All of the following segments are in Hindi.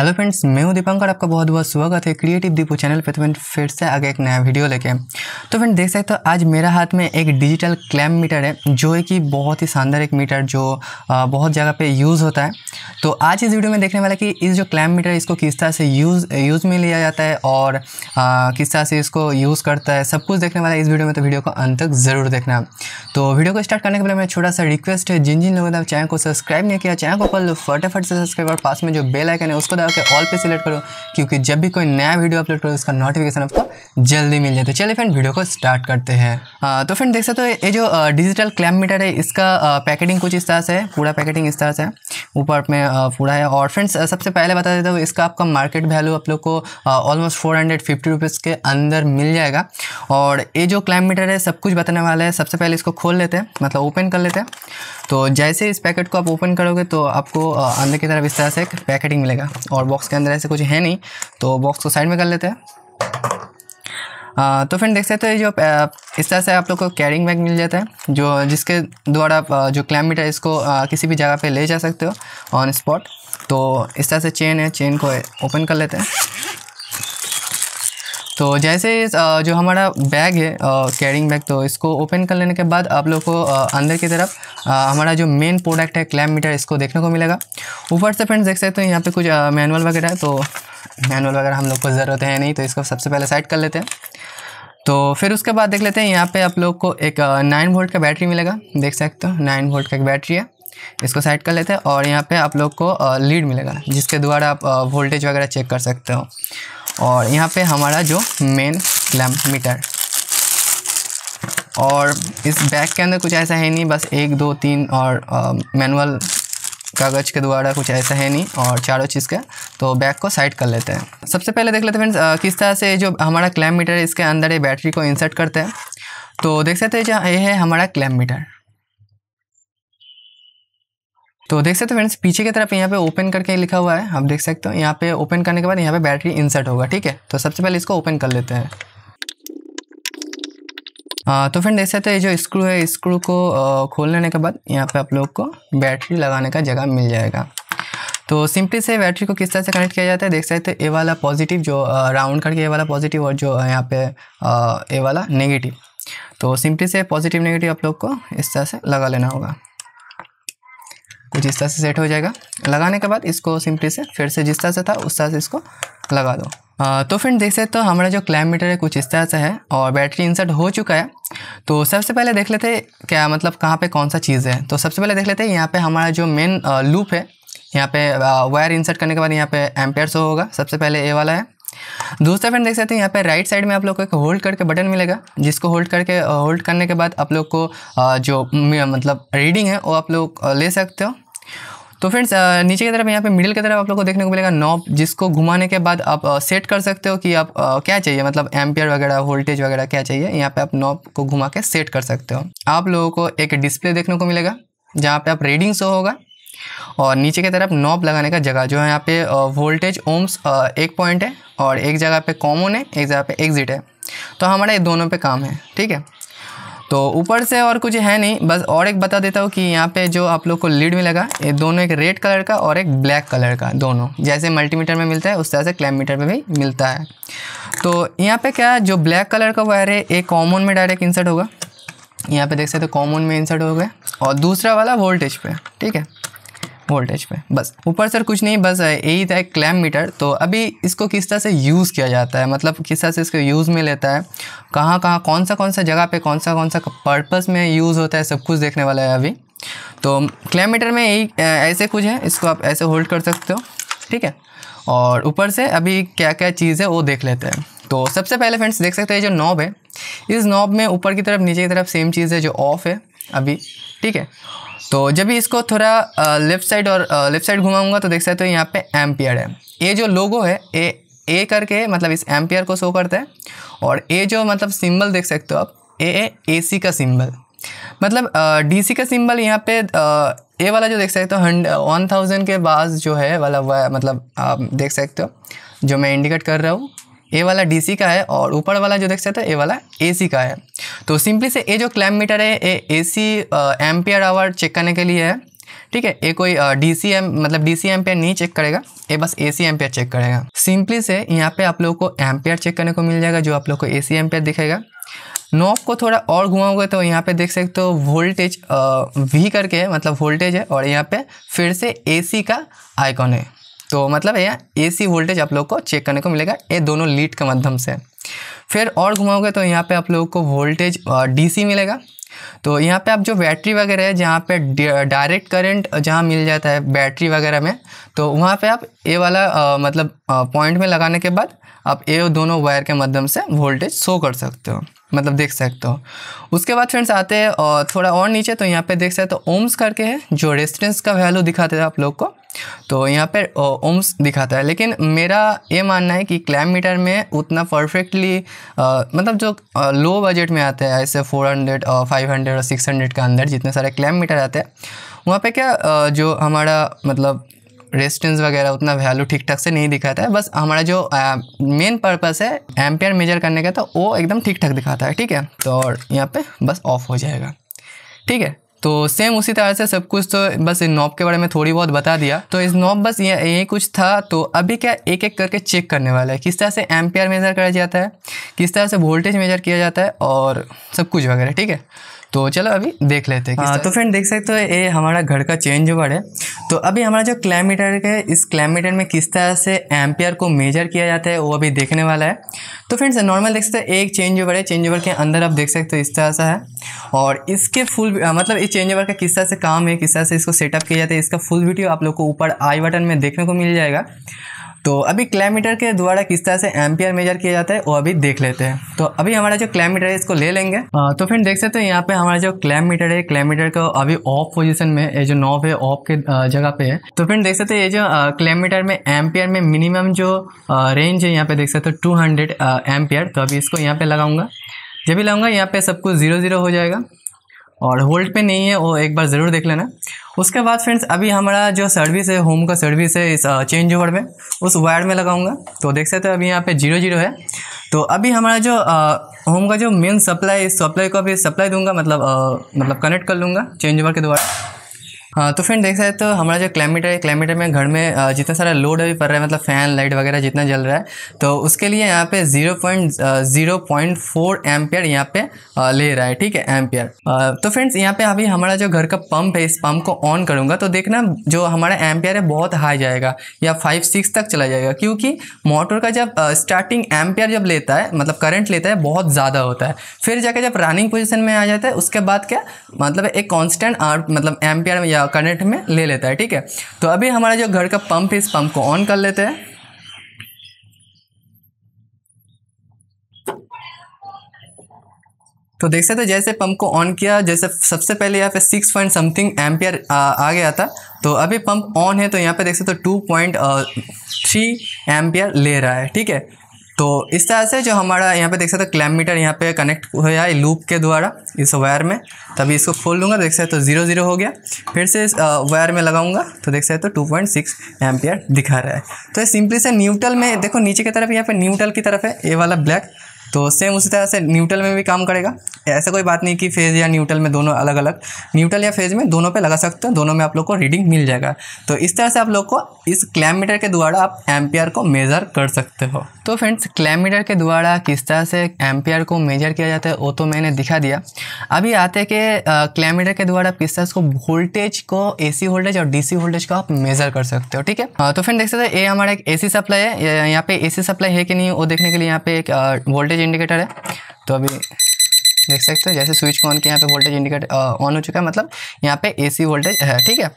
हेलो फ्रेंड्स मैं हूं दीपांकर आपका बहुत बहुत स्वागत है क्रिएटिव दीपू चैनल पे तो मैं फिर से आगे एक नया वीडियो लेके तो फ्रेंड देख सकते हो तो आज मेरा हाथ में एक डिजिटल क्लैम मीटर है जो है कि बहुत ही शानदार एक मीटर जो बहुत जगह पे यूज़ होता है तो आज इस वीडियो में देखने वाला कि इस जो क्लैम मीटर इसको किस तरह से यूज़ यूज़ में लिया जाता है और किस तरह से इसको यूज़ करता है सब कुछ देखने वाला इस वीडियो में तो वीडियो को अंत तक ज़रूर देखना तो वीडियो को स्टार्ट करने के पहले मेरा छोटा सा रिक्वेस्ट है जिन जिन लोगों ने चैनल को सब्सक्राइब नहीं किया चैनल को फटाफट से सब्सक्राइब और पास में जो बेलाइकन है उसको के ऑल पे सिलेक्ट करो क्योंकि जब भी कोई नया वीडियो अपलोड करो उसका नोटिफिकेशन आपको जल्दी मिल जाता है चलिए फ्रेंड वीडियो को स्टार्ट करते हैं तो फ्रेंड देख सकते हो ये जो डिजिटल क्लैम मीटर है इसका पैकेटिंग कुछ इस तरह से है पूरा पैकेटिंग इस तरह से है ऊपर में पूरा है और फ्रेंड्स सबसे पहले बता देता हूँ इसका आपका मार्केट वैल्यू आप लोग को almost four hundred fifty rupees के अंदर मिल जाएगा और ये जो क्लाइमीटर है सब कुछ बताने वाला है सबसे पहले इसको खोल लेते हैं मतलब ओपन कर लेते हैं तो जैसे इस पैकेट को आप ओपन करोगे तो आपको अंदर की तरफ इस तरह से एक पैकेटिंग मिलेगा और बॉक्स के अंदर ऐसे कुछ है नहीं तो बॉक्स को साइड में कर लेते हैं तो फ्रेंड देख सकते हो तो जो इस तरह से आप लोग को कैरिंग बैग मिल जाता है जो जिसके द्वारा आप जो क्लाइमेट है इसको किसी भी जगह पे ले जा सकते हो ऑन स्पॉट तो इस तरह से चेन है चेन को ओपन कर लेते हैं तो जैसे जो हमारा बैग है कैरिंग बैग तो इसको ओपन कर लेने के बाद आप लोग को अंदर की तरफ हमारा जो मेन प्रोडक्ट है क्लैम मीटर इसको देखने को मिलेगा ऊपर से फ्रेंड्स देख सकते हैं यहाँ पे कुछ मैनुअल वगैरह है तो मैनुअल वगैरह हम लोग को ज़रूरत है नहीं तो इसको सबसे पहले साइड कर लेते हैं तो फिर उसके बाद देख लेते हैं यहाँ पर आप लोग को एक नाइन वोल्ट का बैटरी मिलेगा देख सकते हो नाइन वोल्ट का एक बैटरी है इसको साइड कर लेते हैं और यहाँ पर आप लोग को लीड मिलेगा जिसके द्वारा आप वोल्टेज वगैरह चेक कर सकते हो और यहाँ पे हमारा जो मेन क्लैम मीटर और इस बैग के अंदर कुछ ऐसा है नहीं बस एक दो तीन और मैनुअल कागज़ के द्वारा कुछ ऐसा है नहीं और चारों चीज़ का तो बैग को साइड कर लेते हैं सबसे पहले देख लेते हैं फ्रेंड्स किस तरह से जो हमारा क्लैम मीटर है इसके अंदर ये बैटरी को इंसर्ट करते हैं तो देख सकते हैं ये है हमारा क्लैम मीटर तो देख सकते हो फ्रेंड्स पीछे की तरफ यहाँ पे ओपन करके लिखा हुआ है आप देख सकते हो यहाँ पे ओपन करने के बाद यहाँ पे बैटरी इंसर्ट होगा ठीक है तो सबसे पहले इसको ओपन कर लेते हैं आ, तो फ्रेंड देख सकते हैं जो स्क्रू है स्क्रू को खोल लेने के बाद यहाँ पे आप लोग को बैटरी लगाने का जगह मिल जाएगा तो सिंपली से बैटरी को किस तरह से कनेक्ट किया जाता है देख सकते हो ए वाला पॉजिटिव जो राउंड करके ए वाला पॉजिटिव और जो यहाँ पे ए वाला नेगेटिव तो सिंपली से पॉजिटिव नेगेटिव आप लोग को इस तरह से लगा लेना होगा कुछ इस तरह से सेट हो जाएगा लगाने के बाद इसको सिंपली से फिर से जिस तरह से था उस तरह से इसको लगा दो आ, तो फ्रेंड देख सकते हो तो हमारा जो क्लैम मीटर है कुछ इस तरह से है और बैटरी इंसर्ट हो चुका है तो सबसे पहले देख लेते क्या मतलब कहाँ पर कौन सा चीज़ है तो सबसे पहले देख लेते हैं यहाँ पर हमारा जो मेन लूप है यहाँ पे वायर इंसर्ट करने के बाद यहाँ पे एम्पेयर शो होगा सबसे पहले ए वाला है दूसरा फ्रेंड देख सकते हैं यहाँ पे राइट साइड में आप लोग को एक होल्ड करके बटन मिलेगा जिसको होल्ड करके होल्ड करने के बाद आप लोग को जो मतलब रीडिंग है वो आप लोग ले सकते हो तो फ्रेंड्स नीचे की तरफ यहाँ पे मिडिल की तरफ आप लोग को देखने को मिलेगा नॉब जिसको घुमाने के बाद आप सेट कर सकते हो कि आप क्या चाहिए मतलब एम्पियर वगैरह वोल्टेज वगैरह क्या चाहिए यहाँ पे आप नॉब को घुमा के सेट कर सकते हो आप लोगों को एक डिस्प्ले देखने को मिलेगा जहाँ पे आप रीडिंग शो होगा और नीचे की तरफ नॉब लगाने का जगह जो है यहाँ पे वोल्टेज ओम्स एक पॉइंट है और एक जगह पे कॉमन है एक जगह पे एग्जिट है तो हमारा ये दोनों पे काम है ठीक है तो ऊपर से और कुछ है नहीं बस और एक बता देता हूँ कि यहाँ पे जो आप लोग को लीड मिलेगा ये दोनों एक रेड कलर का और एक ब्लैक कलर का दोनों जैसे मल्टीमीटर में मिलता है उस तरह से क्लैम मीटर में भी मिलता है तो यहाँ पे क्या जो ब्लैक कलर का वायर है एक कॉमन में डायरेक्ट इंसर्ट होगा यहाँ पे देख सकते हो कॉमन में इंसर्ट हो गया और दूसरा वाला वोल्टेज पे ठीक है वोल्टेज पे बस ऊपर सर कुछ नहीं बस यही था क्लैम मीटर तो अभी इसको किस तरह से यूज़ किया जाता है मतलब किस तरह से इसको यूज़ में लेता है कहाँ कहाँ कौन सा कौन सा जगह पे कौन सा कौन सा पर्पज़ में यूज़ होता है सब कुछ देखने वाला है अभी तो क्लैम मीटर में यही ऐसे कुछ है इसको आप ऐसे होल्ड कर सकते हो ठीक है और ऊपर से अभी क्या क्या चीज़ है वो देख लेते हैं तो सबसे पहले फ्रेंड्स देख सकते हैं जो नॉब है इस नॉब में ऊपर की तरफ नीचे की तरफ सेम चीज़ है जो ऑफ़ है अभी ठीक है तो जब भी इसको थोड़ा लेफ्ट साइड और लेफ्ट साइड घुमाऊंगा तो देख सकते हो यहाँ पे एम्पियर है ये जो लोगो है ए ए करके मतलब इस एम्पियर को शो करता है और ए जो मतलब सिंबल देख सकते हो आप ए ए सी का सिंबल मतलब डी सी का सिंबल यहाँ पे ए वाला जो देख सकते हो हंड वन थाउजेंड के बाद जो है वाला वह मतलब आप देख सकते हो जो मैं इंडिकेट कर रहा हूँ ए वाला डीसी का है और ऊपर वाला जो देख सकते हैं ए वाला एसी का है तो सिंपली से ए जो क्लैम मीटर है A AC ampere hour check करने के लिए है ठीक है ये कोई डी सी एम मतलब डी सी एम्पेयर नहीं चेक करेगा ये बस ए सी एम्पेयर चेक करेगा सिंपली से यहाँ पे आप लोग को एम्पेयर चेक करने को मिल जाएगा जो आप लोग को ए सी एम्पेयर दिखेगा नॉब को थोड़ा और घुमाओगे तो यहाँ पे देख सकते हो वोल्टेज वी करके मतलब वोल्टेज है और यहाँ पे फिर से सी का आइकॉन है तो मतलब ए एसी वोल्टेज आप लोग को चेक करने को मिलेगा ये दोनों लीड के माध्यम से फिर और घुमाओगे तो यहाँ पे आप लोगों को वोल्टेज डीसी मिलेगा तो यहाँ पे आप जो बैटरी वगैरह है जहाँ पे डायरेक्ट करंट जहाँ मिल जाता है बैटरी वगैरह में तो वहाँ पे आप ए वाला आ, मतलब पॉइंट में लगाने के बाद आप ए दोनों वायर के माध्यम से वोल्टेज शो कर सकते हो मतलब देख सकते हो उसके बाद फ्रेंड्स आते हैं थोड़ा और नीचे तो यहाँ पे देख सकते हो ओम्स तो करके है जो रेजिस्टेंस का वैल्यू दिखाते थे आप लोग को तो यहाँ पर ओम्स दिखाता है लेकिन मेरा ये मानना है कि क्लैम मीटर में उतना परफेक्टली मतलब जो आ, लो बजट में आता है ऐसे 400 और 500 और 600 के अंदर जितने सारे क्लैम मीटर आते हैं वहाँ पे क्या आ, जो हमारा मतलब रेजिस्टेंस वगैरह उतना वैल्यू ठीक ठाक से नहीं दिखाता है बस हमारा जो मेन पर्पस है एम्पेयर मेजर करने का तो वो एकदम ठीक ठाक दिखाता है ठीक है तो यहाँ पे बस ऑफ हो जाएगा ठीक है तो सेम उसी तरह से सब कुछ तो बस इन नॉब के बारे में थोड़ी बहुत बता दिया तो इस नॉब बस ये यही कुछ था तो अभी क्या एक एक करके चेक करने वाला है किस तरह से एम्पेयर मेज़र करा जाता है किस तरह से वोल्टेज मेजर किया जाता है और सब कुछ वगैरह ठीक है तो चलो अभी देख लेते हैं हाँ तो फ्रेंड देख सकते हो ये हमारा घर का चेंज ओवर है तो अभी हमारा जो क्लाइमीटर है इस क्लाइमीटर में किस तरह से एम्पियर को मेजर किया जाता है वो अभी देखने वाला है तो फ्रेंड्स नॉर्मल देख सकते हो एक चेंज ओवर है चेंज ओवर के अंदर आप देख सकते हो इस तरह सा है और इसके फुल मतलब इस चेंज ओवर का किस तरह से काम है किस तरह से इसको सेटअप किया जाता है इसका फुल वीडियो आप लोग को ऊपर आई बटन में देखने को मिल जाएगा तो अभी क्लाइमीटर के द्वारा किस तरह से एम्पियर मेजर किया जाता है वो अभी देख लेते हैं तो अभी हमारा जो क्लाइमीटर है इसको ले लेंगे आ, तो फिर देख सकते हैं यहाँ पे हमारा जो क्लाइमीटर है क्लाइमीटर का अभी ऑफ पोजिशन में ये जो नॉब है ऑफ के जगह पे है तो फिर देख सकते हैं ये जो क्लाइमीटर में एम्पियर में मिनिमम जो रेंज है यहाँ पे देख सकते हो टू हंड्रेड एम्पियर तो अभी इसको यहाँ पे लगाऊंगा जब भी लगाऊंगा यहाँ पे सब कुछ जीरो जीरो हो जाएगा और होल्ड पे नहीं है वो एक बार ज़रूर देख लेना उसके बाद फ्रेंड्स अभी हमारा जो सर्विस है होम का सर्विस है इस चेंज ओवर में उस वायर में लगाऊंगा तो देख सकते हो अभी यहाँ पे जीरो जीरो है तो अभी हमारा जो होम का जो मेन सप्लाई सप्लाई को अभी सप्लाई दूंगा मतलब आ, मतलब कनेक्ट कर लूँगा चेंज ओवर के द्वारा हाँ तो फ्रेंड देख सकते तो हमारा जो क्लाइमेटर है क्लाइमेटर में घर में जितना सारा लोड अभी पड़ रहा है मतलब फ़ैन लाइट वगैरह जितना जल रहा है तो उसके लिए यहाँ पे zero point zero point four ampere यहाँ पे ले रहा है ठीक है एमपियर तो फ्रेंड्स यहाँ पे अभी हमारा जो घर का पंप है इस पंप को ऑन करूँगा तो देखना जो हमारा एमपियर है बहुत हाई जाएगा या फाइव सिक्स तक चला जाएगा क्योंकि मोटर का जब स्टार्टिंग एम्पेयर जब लेता है मतलब करंट लेता है बहुत ज़्यादा होता है फिर जाकर जब रनिंग पोजिशन में आ जाता है उसके बाद क्या मतलब एक कॉन्स्टेंट मतलब एम्पेयर या कनेक्ट में ले लेता है ठीक है तो अभी हमारा जो घर का पंप है इस पंप को ऑन कर लेते हैं तो देख सकते जैसे पंप को ऑन किया जैसे सबसे पहले यहाँ पे सिक्स पॉइंट समथिंग एम्पियर आ, आ गया था तो अभी पंप ऑन है तो यहाँ पे देख सकते हो टू पॉइंट थ्री एम्पियर ले रहा है ठीक है तो इस तरह से जो हमारा यहाँ पे देख सकते हो क्लैम मीटर यहाँ पे कनेक्ट हुआ है लूप के द्वारा इस वायर में तभी इसको खोल लूँगा देख सकते हो तो जीरो जीरो हो गया फिर से इस वायर में लगाऊंगा तो देख सकते हो टू पॉइंट सिक्स एम्पियर दिखा रहा है तो ये सिंपली से न्यूट्रल में देखो नीचे की तरफ यहाँ पे न्यूट्रल की तरफ है ए वाला ब्लैक तो सेम उसी तरह से न्यूट्रल में भी काम करेगा ऐसा कोई बात नहीं कि फेज या न्यूट्रल में दोनों अलग अलग न्यूट्रल या फेज में दोनों पे लगा सकते हो दोनों में आप लोग को रीडिंग मिल जाएगा तो इस तरह से आप लोग को इस क्लैमीटर के द्वारा आप एम्पियर को मेज़र कर सकते हो तो फ्रेंड्स क्लैमीटर के द्वारा किस तरह से एम्पियर को मेजर किया जाता है वो तो मैंने दिखा दिया अभी आते कि क्लैमीटर के द्वारा आप किस तरह से वोल्टेज को ए वोल्टेज और डी वोल्टेज को आप मेज़र कर सकते हो ठीक है तो फ्रेंड देख सकते ये हमारा एक ए सप्लाई है यहाँ पे ए सप्लाई है कि नहीं वो देखने के लिए यहाँ पे एक वोल्टेज वोल्टेज इंडिकेटर है तो अभी देख सकते हो जैसे स्विच को ऑन किया यहाँ पे वोल्टेज इंडिकेटर ऑन हो चुका है मतलब यहाँ पे एसी वोल्टेज है ठीक है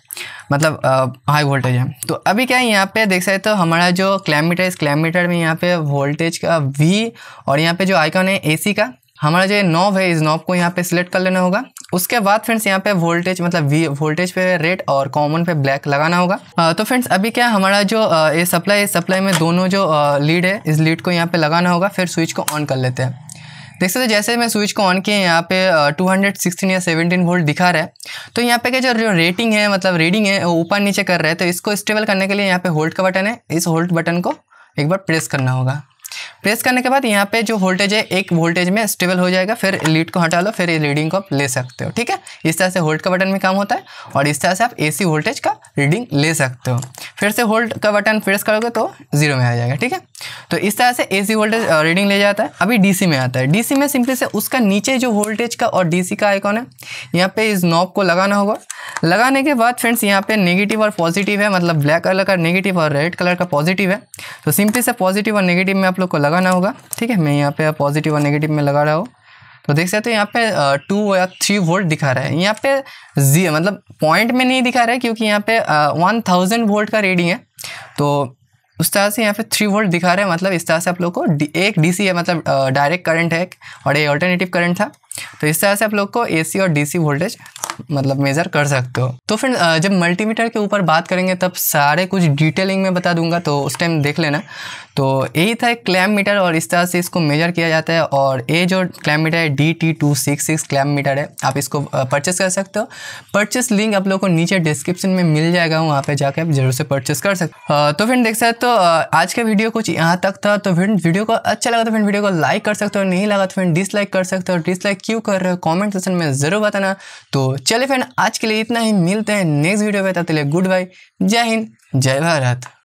मतलब आ, हाई वोल्टेज है तो अभी क्या है यहाँ पे देख सकते हो हमारा जो क्लाइमीटर इस क्लाइमीटर में यहाँ पे वोल्टेज का वी और यहाँ पे जो आइकॉन है एसी का हमारा जो नॉब है इस नॉब को यहाँ पे सिलेक्ट कर लेना होगा उसके बाद फ्रेंड्स यहाँ पे वोल्टेज मतलब वी वोल्टेज पे रेड और कॉमन पे ब्लैक लगाना होगा तो फ्रेंड्स अभी क्या हमारा जो ये सप्लाई सप्लाई में दोनों जो लीड है इस लीड को यहाँ पे लगाना होगा फिर स्विच को ऑन कर लेते हैं देख सकते जैसे मैं स्विच को ऑन किया यहाँ पे 216 या 17 वोल्ट दिखा रहा है तो यहाँ पे क्या जो रेटिंग है मतलब रीडिंग है वो ऊपर नीचे कर रहे हैं तो इसको स्टेबल करने के लिए यहाँ पे होल्ड का बटन है इस होल्ड बटन को एक बार प्रेस करना होगा प्रेस करने के बाद यहाँ पे जो वोल्टेज है एक वोल्टेज में स्टेबल हो जाएगा फिर लीड को हटा लो फिर रीडिंग को आप ले सकते हो ठीक है इस तरह से होल्ड का बटन में काम होता है और इस तरह से आप एसी वोल्टेज का रीडिंग ले सकते हो फिर से होल्ड का बटन प्रेस करोगे तो जीरो में आ जाएगा ठीक है तो इस तरह से ए वोल्टेज रीडिंग ले जाता है अभी डी में आता है डी में सिंपली से उसका नीचे जो वोल्टेज का और डी का आइकॉन है यहाँ पे इस नॉब को लगाना होगा लगाने के बाद फ्रेंड्स यहाँ पे नेगेटिव और पॉजिटिव है मतलब ब्लैक कलर का नेगेटिव और रेड कलर का पॉजिटिव है तो सिंपली से पॉजिटिव और नेगेटिव में आप लोग आपको लगाना होगा ठीक है मैं यहाँ पे पॉजिटिव और नेगेटिव में लगा रहा हूँ तो देख सकते हो यहाँ पे टू या थ्री वोल्ट दिखा रहा है यहाँ पे जी मतलब पॉइंट में नहीं दिखा रहा है क्योंकि यहाँ पे वन थाउजेंड वोल्ट का रेडिंग है तो उस तरह से यहाँ पे थ्री वोल्ट दिखा रहा है मतलब इस तरह से आप लोग को एक डी है मतलब डायरेक्ट करंट है और ये ऑल्टरनेटिव करंट था तो इस तरह से आप लोग को एसी और डीसी वोल्टेज मतलब मेज़र कर सकते हो तो फिर जब मल्टीमीटर के ऊपर बात करेंगे तब सारे कुछ डिटेलिंग में बता दूंगा तो उस टाइम देख लेना तो यही था क्लैम मीटर और इस तरह से इसको मेजर किया जाता है और ये जो क्लैम मीटर है D T two six six clamp meter है आप इसको परचेस कर सकते हो परचेस लिंक आप लोग को नीचे डिस्क्रिप्शन में मिल जाएगा वहाँ पर जाकर आप जरूर से परचेस कर सकते हो तो फिर देख सकते तो आज का वीडियो कुछ यहाँ तक था तो फिर वीडियो को अच्छा लगा तो फिर वीडियो को लाइक कर सकते हो नहीं लगा तो फिर डिसलाइक कर सकते हो डिसलाइक क्यों कर रहे हो कॉमेंट सेक्शन में ज़रूर बताना तो चले फ्रेंड आज के लिए इतना ही मिलते हैं नेक्स्ट वीडियो में तब तक गुड बाय जय हिंद जय भारत